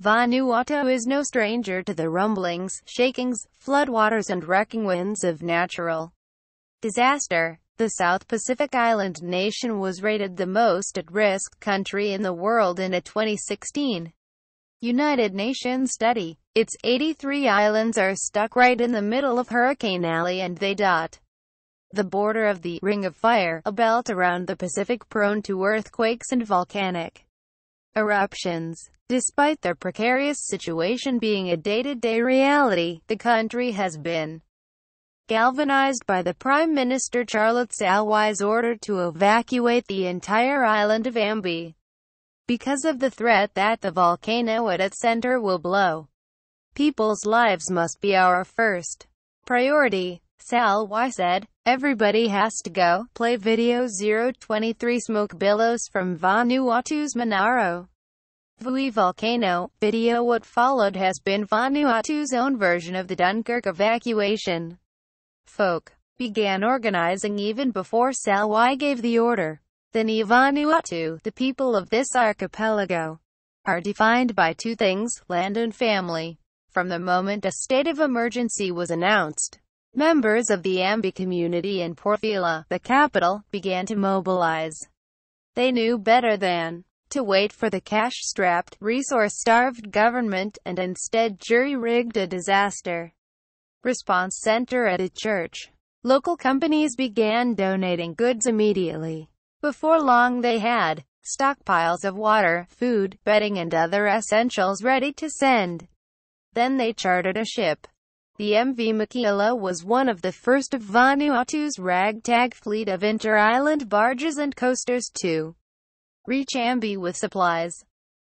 Vanuatu is no stranger to the rumblings, shakings, floodwaters and wrecking winds of natural disaster. The South Pacific island nation was rated the most at-risk country in the world in a 2016 United Nations study. Its 83 islands are stuck right in the middle of Hurricane Alley and they dot the border of the Ring of Fire, a belt around the Pacific prone to earthquakes and volcanic eruptions. Despite their precarious situation being a day-to-day reality, the country has been galvanized by the Prime Minister Charlotte Salwai's order to evacuate the entire island of Ambi because of the threat that the volcano at its center will blow. People's lives must be our first priority, Salwai said. Everybody has to go. Play video 023 Smoke Billows from Vanuatu's Monaro. Vui volcano. Video What followed has been Vanuatu's own version of the Dunkirk evacuation. Folk began organizing even before Salwai gave the order. The Ni-Vanuatu, the people of this archipelago, are defined by two things, land and family. From the moment a state of emergency was announced, members of the Ambi community in Port Vila, the capital, began to mobilize. They knew better than to wait for the cash-strapped, resource-starved government, and instead jury-rigged a disaster response center at a church. Local companies began donating goods immediately. Before long they had stockpiles of water, food, bedding and other essentials ready to send. Then they chartered a ship. The MV Makila was one of the first of Vanuatu's ragtag fleet of inter-island barges and coasters to Reach Ambi with supplies